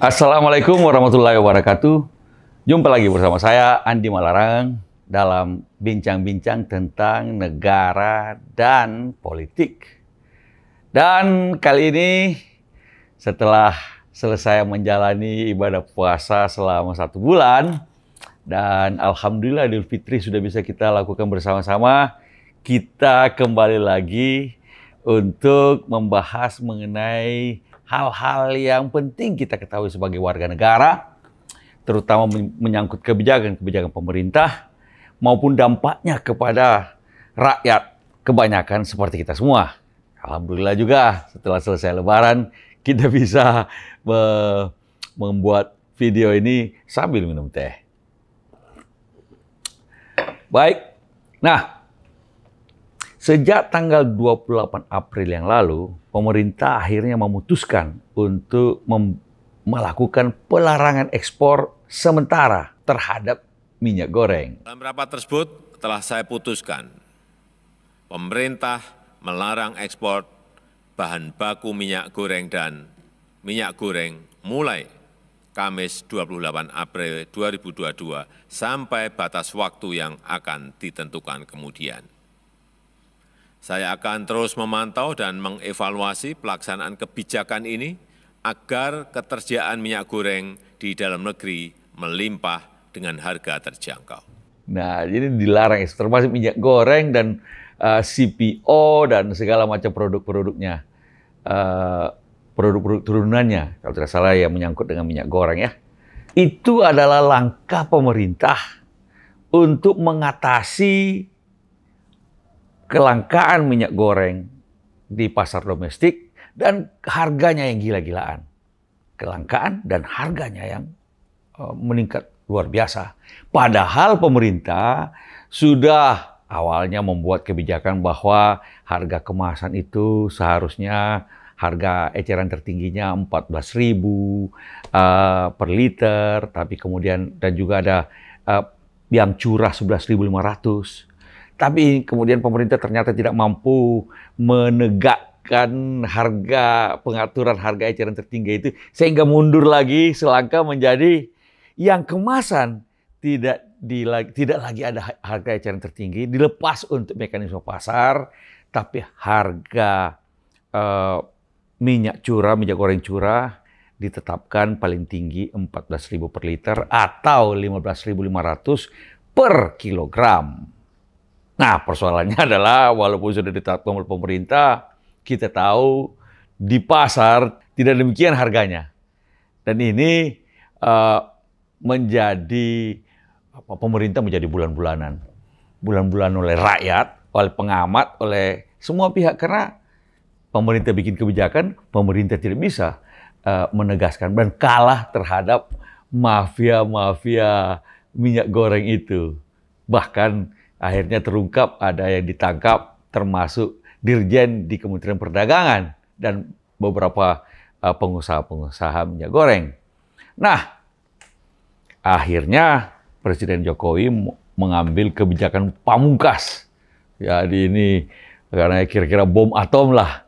Assalamualaikum warahmatullahi wabarakatuh. Jumpa lagi bersama saya Andi Malarang dalam bincang-bincang tentang negara dan politik. Dan kali ini setelah selesai menjalani ibadah puasa selama satu bulan dan Alhamdulillah Idul Fitri sudah bisa kita lakukan bersama-sama, kita kembali lagi untuk membahas mengenai hal-hal yang penting kita ketahui sebagai warga negara, terutama menyangkut kebijakan-kebijakan pemerintah maupun dampaknya kepada rakyat kebanyakan seperti kita semua. Alhamdulillah juga setelah selesai lebaran kita bisa me membuat video ini sambil minum teh. Baik. Nah, Sejak tanggal 28 April yang lalu, pemerintah akhirnya memutuskan untuk mem melakukan pelarangan ekspor sementara terhadap minyak goreng. Dalam rapat tersebut telah saya putuskan, pemerintah melarang ekspor bahan baku minyak goreng dan minyak goreng mulai Kamis 28 April 2022 sampai batas waktu yang akan ditentukan kemudian. Saya akan terus memantau dan mengevaluasi pelaksanaan kebijakan ini agar ketersediaan minyak goreng di dalam negeri melimpah dengan harga terjangkau. Nah, jadi dilarang itu termasuk minyak goreng dan uh, eh, CPO dan segala macam produk-produknya. Uh, produk-produk turunannya, kalau tidak salah ya menyangkut dengan minyak goreng ya. Itu adalah langkah pemerintah untuk mengatasi kelangkaan minyak goreng di pasar domestik dan harganya yang gila-gilaan. Kelangkaan dan harganya yang eh, meningkat luar biasa. Padahal pemerintah sudah awalnya membuat kebijakan bahwa harga kemasan itu seharusnya harga eceran tertingginya 14.000 uh, eh, per liter, tapi kemudian dan juga ada uh, yang curah 11.500. Tapi kemudian pemerintah ternyata tidak mampu menegakkan harga pengaturan harga eceran tertinggi itu sehingga mundur lagi selangkah menjadi yang kemasan tidak di, tidak lagi ada harga eceran tertinggi dilepas untuk mekanisme pasar tapi harga uh, minyak curah minyak goreng curah ditetapkan paling tinggi 14.000 per liter atau 15.500 per kilogram. Nah, persoalannya adalah walaupun sudah ditetapkan oleh pemerintah, kita tahu di pasar tidak demikian harganya. Dan ini uh, menjadi apa, pemerintah menjadi bulan-bulanan. bulan bulan oleh rakyat, oleh pengamat, oleh semua pihak karena pemerintah bikin kebijakan, pemerintah tidak bisa uh, menegaskan dan kalah terhadap mafia-mafia minyak goreng itu. Bahkan Akhirnya terungkap ada yang ditangkap termasuk dirjen di Kementerian Perdagangan dan beberapa eh, pengusaha-pengusaha minyak goreng. Nah, akhirnya Presiden Jokowi mengambil kebijakan pamungkas. Jadi ini karena kira-kira bom atom lah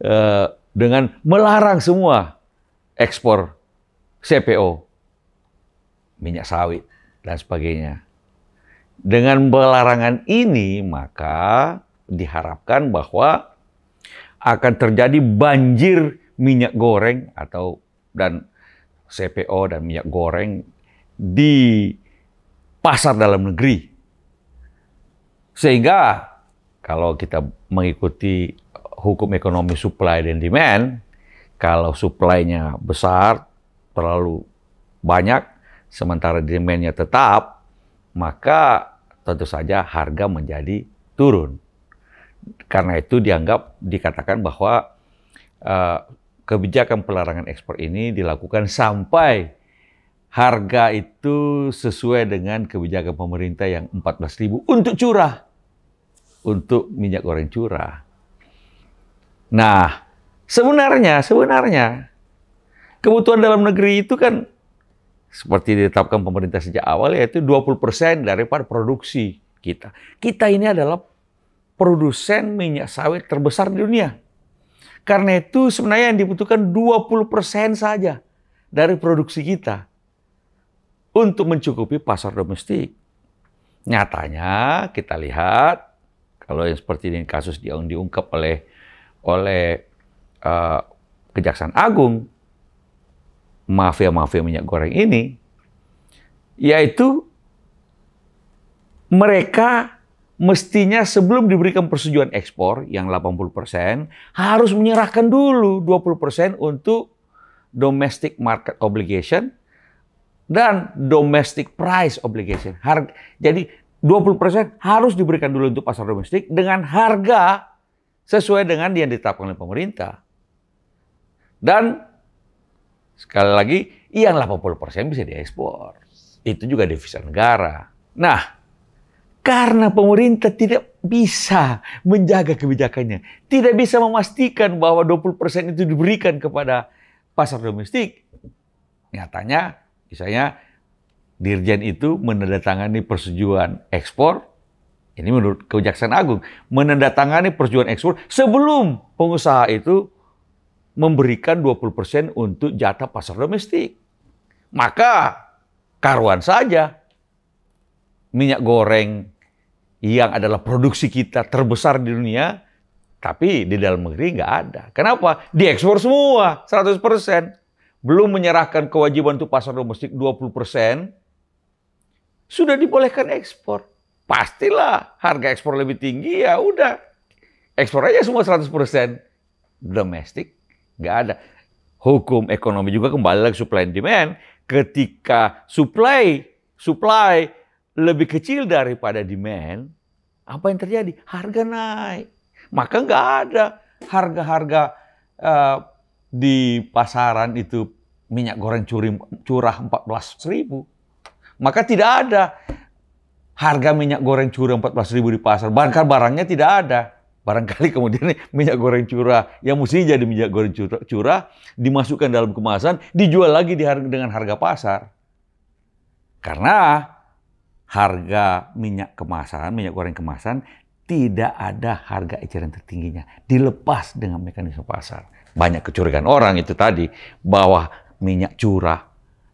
eh, dengan melarang semua ekspor CPO minyak sawit dan sebagainya. Dengan pelarangan ini, maka diharapkan bahwa akan terjadi banjir minyak goreng atau dan CPO dan minyak goreng di pasar dalam negeri. Sehingga kalau kita mengikuti hukum ekonomi supply dan demand, kalau supply-nya besar, terlalu banyak, sementara demand-nya tetap, maka tentu saja harga menjadi turun. Karena itu dianggap dikatakan bahwa uh, kebijakan pelarangan ekspor ini dilakukan sampai harga itu sesuai dengan kebijakan pemerintah yang 14.000 untuk curah untuk minyak goreng curah. Nah, sebenarnya sebenarnya kebutuhan dalam negeri itu kan seperti ditetapkan pemerintah sejak awal yaitu 20% daripada produksi kita. Kita ini adalah produsen minyak sawit terbesar di dunia. Karena itu sebenarnya yang dibutuhkan 20% saja dari produksi kita untuk mencukupi pasar domestik. Nyatanya kita lihat kalau yang seperti ini kasus yang diungkap oleh oleh uh, Kejaksaan Agung mafia-mafia minyak goreng ini, yaitu mereka mestinya sebelum diberikan persetujuan ekspor yang 80% harus menyerahkan dulu 20% untuk domestic market obligation dan domestic price obligation. Harga, jadi 20% harus diberikan dulu untuk pasar domestik dengan harga sesuai dengan yang ditetapkan oleh pemerintah. Dan Sekali lagi, yang 80% bisa diekspor. Itu juga devisa negara. Nah, karena pemerintah tidak bisa menjaga kebijakannya, tidak bisa memastikan bahwa 20% itu diberikan kepada pasar domestik, nyatanya misalnya Dirjen itu menandatangani persetujuan ekspor, ini menurut Kejaksaan Agung, menandatangani persetujuan ekspor sebelum pengusaha itu memberikan 20% untuk jatah pasar domestik. Maka karuan saja minyak goreng yang adalah produksi kita terbesar di dunia, tapi di dalam negeri nggak ada. Kenapa? Diekspor semua 100%. Belum menyerahkan kewajiban untuk pasar domestik 20%, sudah dibolehkan ekspor. Pastilah harga ekspor lebih tinggi ya udah. Ekspor aja semua 100% domestik Nggak ada. Hukum ekonomi juga kembali lagi supply and demand. Ketika supply supply lebih kecil daripada demand, apa yang terjadi? Harga naik. Maka nggak ada harga-harga uh, di pasaran itu minyak goreng curi, curah 14.000. ribu. Maka tidak ada harga minyak goreng curah 14.000 ribu di pasar. Bahkan barangnya tidak ada. Barangkali kemudian nih, minyak goreng curah yang mesti jadi minyak goreng curah, curah dimasukkan dalam kemasan, dijual lagi di harga, dengan harga pasar. Karena harga minyak kemasan, minyak goreng kemasan tidak ada harga eceran tertingginya, dilepas dengan mekanisme pasar. Banyak kecurigaan orang itu tadi bahwa minyak curah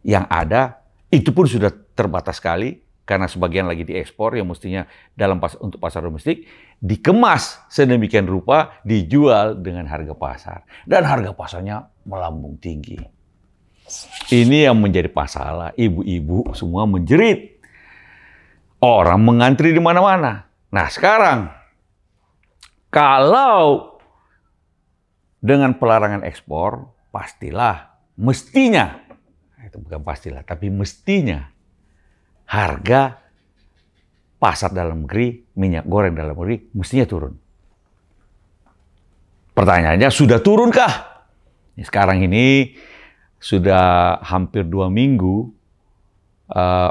yang ada itu pun sudah terbatas sekali karena sebagian lagi diekspor yang mestinya dalam pas untuk pasar domestik dikemas sedemikian rupa dijual dengan harga pasar dan harga pasarnya melambung tinggi. Ini yang menjadi masalah ibu-ibu semua menjerit. Orang mengantri di mana-mana. Nah, sekarang kalau dengan pelarangan ekspor pastilah mestinya itu bukan pastilah tapi mestinya harga pasar dalam negeri, minyak goreng dalam negeri mestinya turun. Pertanyaannya, sudah turunkah? Ya, sekarang ini sudah hampir dua minggu uh,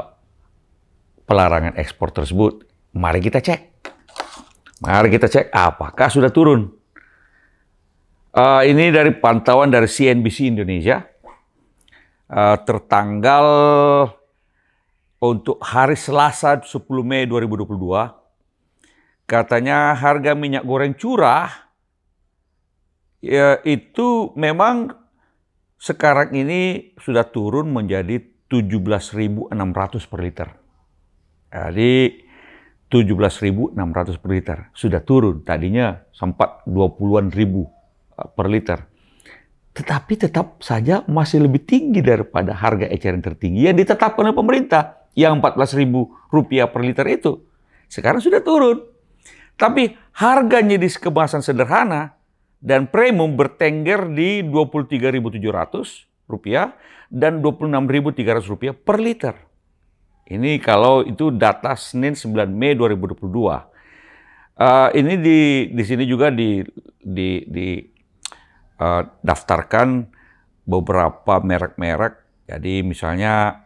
pelarangan ekspor tersebut. Mari kita cek. Mari kita cek apakah sudah turun. Uh, ini dari pantauan dari CNBC Indonesia. Uh, tertanggal untuk hari Selasa 10 Mei 2022 katanya harga minyak goreng curah ya itu memang sekarang ini sudah turun menjadi 17.600 per liter. Jadi 17.600 per liter sudah turun. Tadinya sempat 20-an ribu eh, per liter. Tetapi tetap saja masih lebih tinggi daripada harga eceran tertinggi yang ditetapkan oleh pemerintah yang empat belas ribu rupiah per liter itu. Sekarang sudah turun. Tapi harganya di kemasan sederhana dan premium bertengger di dua puluh tiga tujuh ratus rupiah dan dua puluh enam tiga ratus rupiah per liter. Ini kalau itu data Senin sembilan Mei 2022. Uh, eh, ini di di sini juga di di, di uh, daftarkan beberapa merek-merek. Jadi misalnya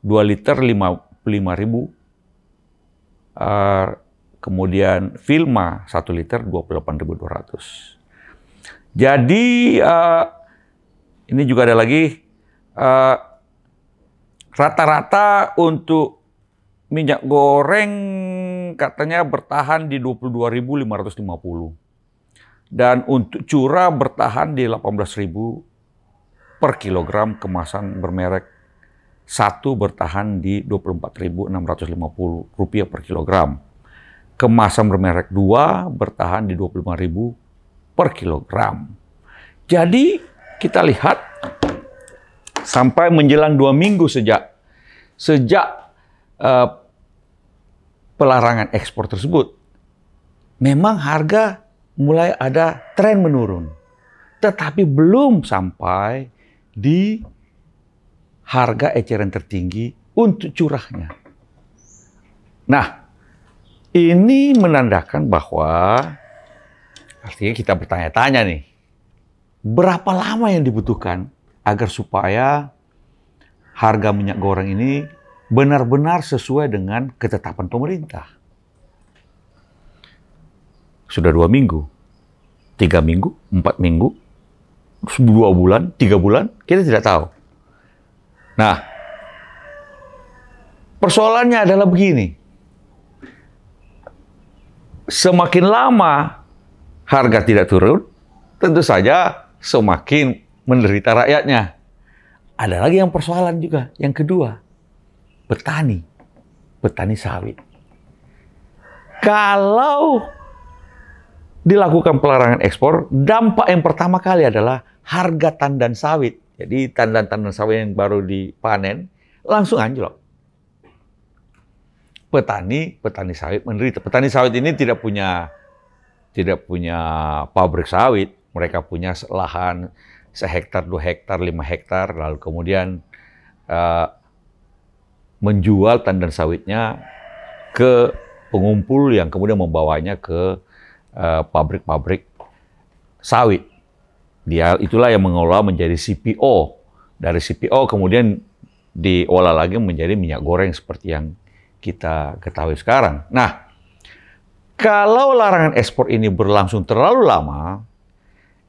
2 liter 5, ribu. Uh, kemudian Filma 1 liter 28.200. Jadi uh, ini juga ada lagi ah, rata-rata uh, untuk minyak goreng katanya bertahan di 22.550 dan untuk curah bertahan di 18.000 per kilogram kemasan bermerek satu bertahan di 24.650 rupiah per kilogram. Kemasan bermerek 2 bertahan di 25.000 per kilogram. Jadi kita lihat sampai menjelang dua minggu sejak sejak uh, pelarangan ekspor tersebut, memang harga mulai ada tren menurun, tetapi belum sampai di harga eceran tertinggi untuk curahnya. Nah, ini menandakan bahwa artinya kita bertanya-tanya nih, berapa lama yang dibutuhkan agar supaya harga minyak goreng ini benar-benar sesuai dengan ketetapan pemerintah. Sudah dua minggu, tiga minggu, empat minggu, dua bulan, tiga bulan, kita tidak tahu. Nah, persoalannya adalah begini. Semakin lama harga tidak turun, tentu saja semakin menderita rakyatnya. Ada lagi yang persoalan juga, yang kedua, petani, petani sawit. Kalau dilakukan pelarangan ekspor, dampak yang pertama kali adalah harga tandan sawit jadi tandan-tandan sawit yang baru dipanen langsung anjlok. Petani petani sawit menderita. Petani sawit ini tidak punya tidak punya pabrik sawit, mereka punya lahan sehektar, dua hektar, lima hektar, lalu kemudian uh, menjual tandan sawitnya ke pengumpul yang kemudian membawanya ke eh, pabrik-pabrik uh, pabrik -pabrik sawit. Dia itulah yang mengelola menjadi CPO. Dari CPO kemudian diolah lagi menjadi minyak goreng seperti yang kita ketahui sekarang. Nah, kalau larangan ekspor ini berlangsung terlalu lama,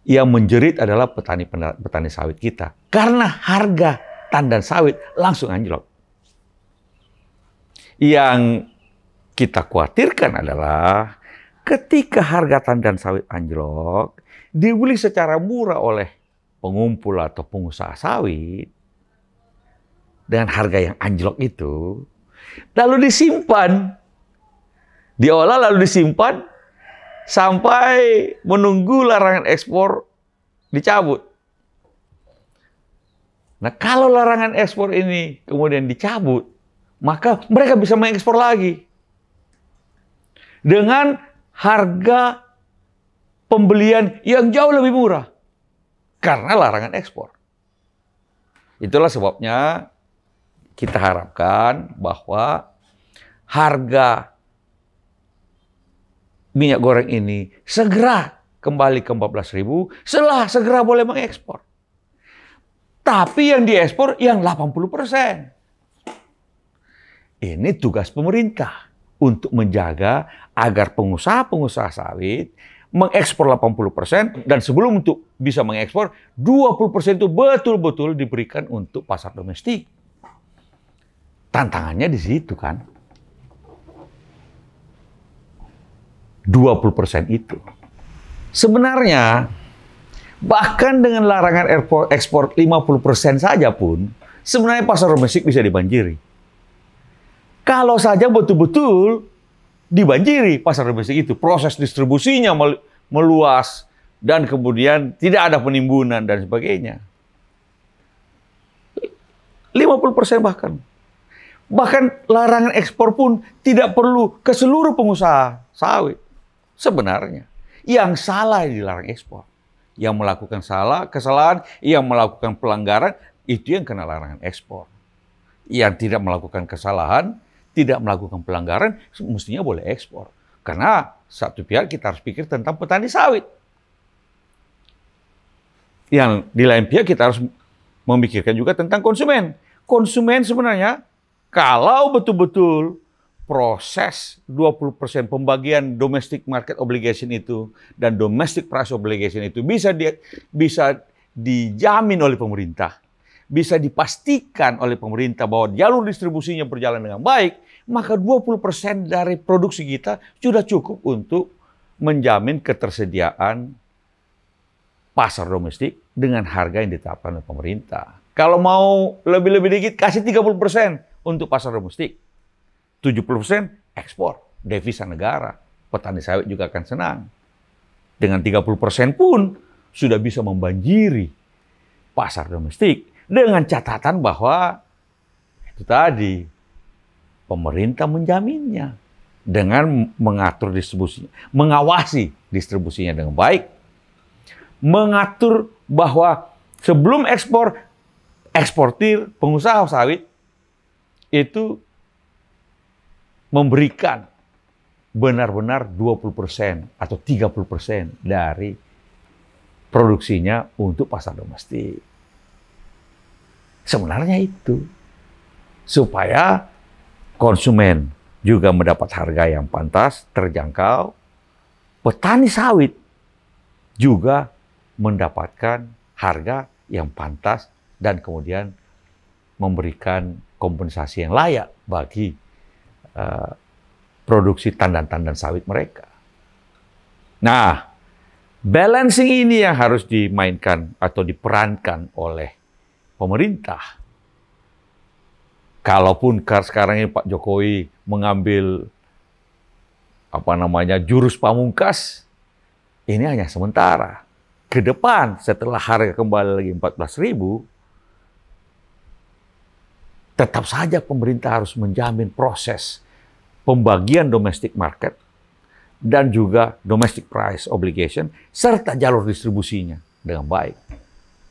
yang menjerit adalah petani petani sawit kita karena harga tandan sawit langsung anjlok. Yang kita khawatirkan adalah ketika harga tandan sawit anjlok, dibeli secara murah oleh pengumpul atau pengusaha sawit dengan harga yang anjlok itu, lalu disimpan, diolah lalu disimpan sampai menunggu larangan ekspor dicabut. Nah, kalau larangan ekspor ini kemudian dicabut, maka mereka bisa mengekspor lagi dengan harga pembelian yang jauh lebih murah karena larangan ekspor. Itulah sebabnya kita harapkan bahwa harga minyak goreng ini segera kembali ke 14.000 setelah segera boleh mengekspor. Tapi yang diekspor yang 80%. Ini tugas pemerintah untuk menjaga agar pengusaha-pengusaha sawit mengekspor 80% dan sebelum untuk bisa mengekspor 20% itu betul-betul diberikan untuk pasar domestik. Tantangannya di situ kan. 20% itu. Sebenarnya bahkan dengan larangan ekspor 50% saja pun sebenarnya pasar domestik bisa dibanjiri. Kalau saja betul-betul dibanjiri pasar domestik itu. Proses distribusinya meluas dan kemudian tidak ada penimbunan dan sebagainya. 50% bahkan. Bahkan larangan ekspor pun tidak perlu ke seluruh pengusaha sawit. Sebenarnya yang salah dilarang ekspor. Yang melakukan salah, kesalahan, yang melakukan pelanggaran itu yang kena larangan ekspor. Yang tidak melakukan kesalahan tidak melakukan pelanggaran, mestinya boleh ekspor. Karena satu pihak kita harus pikir tentang petani sawit. Yang di lain pihak kita harus memikirkan juga tentang konsumen. Konsumen sebenarnya kalau betul-betul proses 20% pembagian domestic market obligation itu dan domestic price obligation itu bisa di, bisa dijamin oleh pemerintah bisa dipastikan oleh pemerintah bahwa jalur distribusinya berjalan dengan baik, maka 20% dari produksi kita sudah cukup untuk menjamin ketersediaan pasar domestik dengan harga yang ditetapkan oleh pemerintah. Kalau mau lebih-lebih dikit, kasih 30% untuk pasar domestik. 70% ekspor, devisa negara. Petani sawit juga akan senang. Dengan 30% pun sudah bisa membanjiri pasar domestik dengan catatan bahwa itu tadi pemerintah menjaminnya dengan mengatur distribusinya, mengawasi distribusinya dengan baik, mengatur bahwa sebelum ekspor eksportir pengusaha sawit itu memberikan benar-benar 20% atau 30% dari produksinya untuk pasar domestik. Sebenarnya itu. Supaya konsumen juga mendapat harga yang pantas, terjangkau. Petani sawit juga mendapatkan harga yang pantas dan kemudian memberikan kompensasi yang layak bagi uh, produksi tandan-tandan sawit mereka. Nah, balancing ini yang harus dimainkan atau diperankan oleh pemerintah. Kalaupun sekarang ini Pak Jokowi mengambil apa namanya jurus pamungkas, ini hanya sementara. Ke depan setelah harga kembali lagi 14.000, tetap saja pemerintah harus menjamin proses pembagian domestic market dan juga domestic price obligation serta jalur distribusinya dengan baik.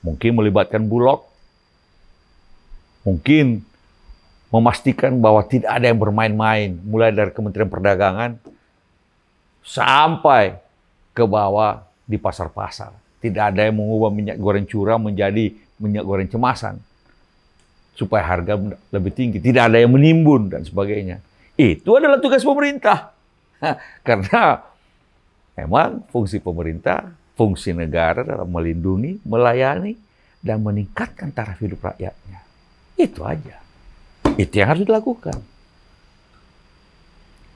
Mungkin melibatkan Bulog, Mungkin memastikan bahwa tidak ada yang bermain-main, mulai dari Kementerian Perdagangan sampai ke bawah di pasar-pasar. Tidak ada yang mengubah minyak goreng curah menjadi minyak goreng cemasan supaya harga lebih tinggi. Tidak ada yang menimbun dan sebagainya. Itu adalah tugas pemerintah. Karena memang fungsi pemerintah, fungsi negara dalam melindungi, melayani, dan meningkatkan taraf hidup rakyatnya. Itu aja. Itu yang harus dilakukan.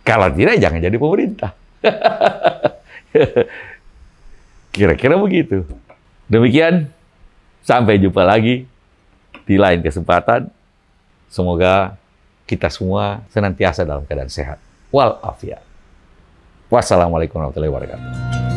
Kalau tidak, jangan jadi pemerintah. Kira-kira begitu. Demikian, sampai jumpa lagi di lain kesempatan. Semoga kita semua senantiasa dalam keadaan sehat. Walafiat. Wassalamualaikum warahmatullahi wabarakatuh.